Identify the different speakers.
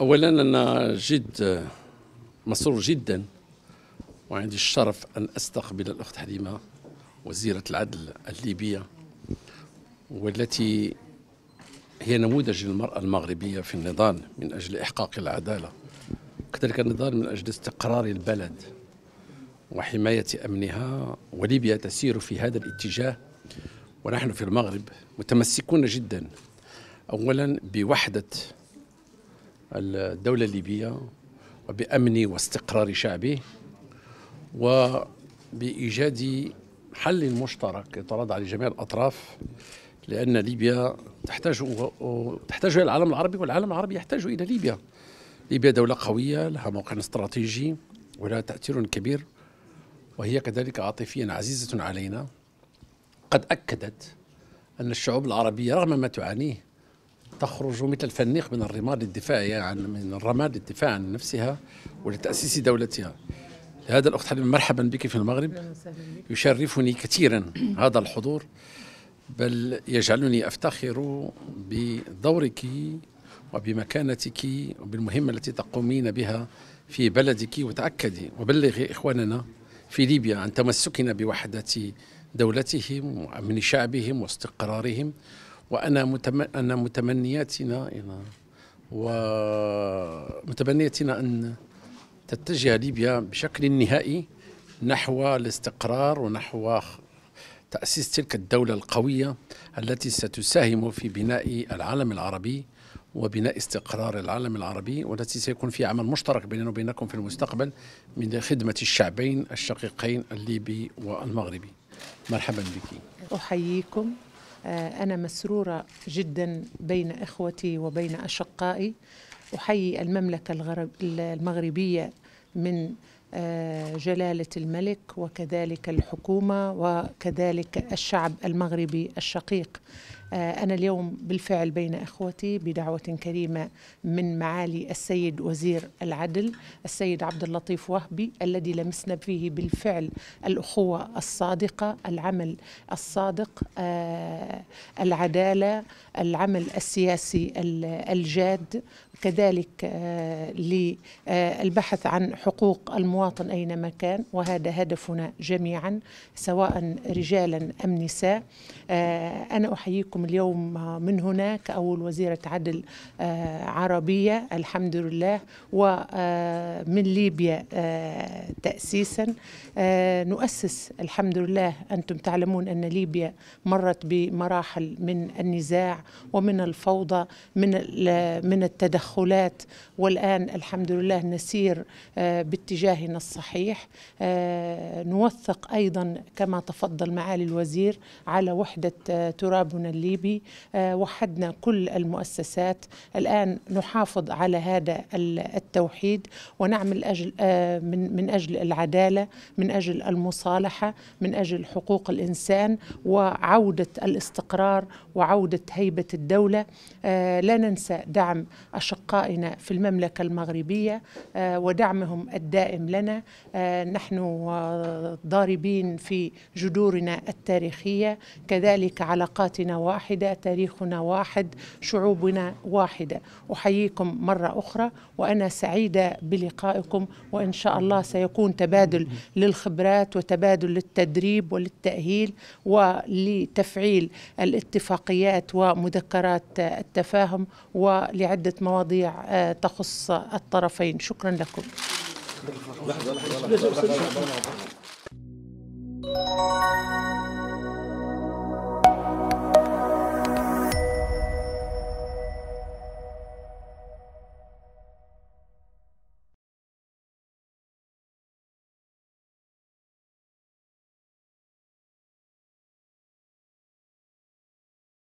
Speaker 1: اولا انا جد مسرور جدا وعندي الشرف ان استقبل الاخت حليمه وزيره العدل الليبيه والتي هي نموذج للمراه المغربيه في النضال من اجل احقاق العداله كذلك النضال من اجل استقرار البلد وحمايه امنها وليبيا تسير في هذا الاتجاه ونحن في المغرب متمسكون جدا اولا بوحده الدولة الليبية وبأمن واستقرار شعبه وبإيجاد حل مشترك يتراضى على جميع الأطراف لأن ليبيا تحتاج تحتاج إلى العالم العربي والعالم العربي يحتاج إلى ليبيا ليبيا دولة قوية لها موقع استراتيجي ولها تأثير كبير وهي كذلك عاطفيا عزيزة علينا قد أكدت أن الشعوب العربية رغم ما تعانيه تخرج مثل الفنيخ من الرماد الدفاعي يعني من الرماد الدفاع عن نفسها ولتأسيس دولتها هذا الأخت حليمة مرحبا بك في المغرب يشرفني كثيرا هذا الحضور بل يجعلني أفتخر بدورك وبمكانتك وبالمهمة التي تقومين بها في بلدك وتأكدي وبلغي إخواننا في ليبيا عن تمسكنا بوحدة دولتهم وأمن شعبهم واستقرارهم وانا متم... انا متمنياتنا ومتمنياتنا ان تتجه ليبيا بشكل نهائي نحو الاستقرار ونحو تاسيس تلك الدوله القويه التي ستساهم في بناء العالم العربي وبناء استقرار العالم العربي والتي سيكون في عمل مشترك بيننا وبينكم في المستقبل من خدمة الشعبين الشقيقين الليبي والمغربي مرحبا بك
Speaker 2: أحييكم آه، أنا مسرورة جدا بين إخوتي وبين أشقائي أحيي المملكة الغرب المغربية من آه، جلالة الملك وكذلك الحكومة وكذلك الشعب المغربي الشقيق آه، أنا اليوم بالفعل بين إخوتي بدعوة كريمة من معالي السيد وزير العدل السيد عبد اللطيف وهبي الذي لمسنا فيه بالفعل الأخوة الصادقة العمل الصادق آه، العدالة العمل السياسي الجاد كذلك آه، للبحث عن حقوق المواطن أينما كان وهذا هدفنا جميعا سواء رجالا أم نساء أنا أحييكم معكم اليوم من هناك أول وزيرة عدل آه، عربية الحمد لله ومن آه، ليبيا آه، تأسيسا نؤسس الحمد لله أنتم تعلمون أن ليبيا مرت بمراحل من النزاع ومن الفوضى من من التدخلات والآن الحمد لله نسير باتجاهنا الصحيح نوثق أيضا كما تفضل معالي الوزير على وحدة ترابنا الليبي الليبي آه، وحدنا كل المؤسسات الآن نحافظ على هذا التوحيد ونعمل أجل آه، من, من أجل العدالة من أجل المصالحة من أجل حقوق الإنسان وعودة الاستقرار وعودة هيبة الدولة آه، لا ننسى دعم أشقائنا في المملكة المغربية ودعمهم الدائم لنا نحن ضاربين في جذورنا التاريخية كذلك علاقاتنا واحدة تاريخنا واحد شعوبنا واحدة أحييكم مرة أخرى وأنا سعيدة بلقائكم وإن شاء الله سيكون تبادل للخبرات وتبادل للتدريب وللتأهيل ولتفعيل الاتفاقيات ومذكرات التفاهم ولعدة مواضيع تخص الطرفين شكرا لكم
Speaker 1: لحظة لحظة لحظة لحظة لحظة
Speaker 2: لحظة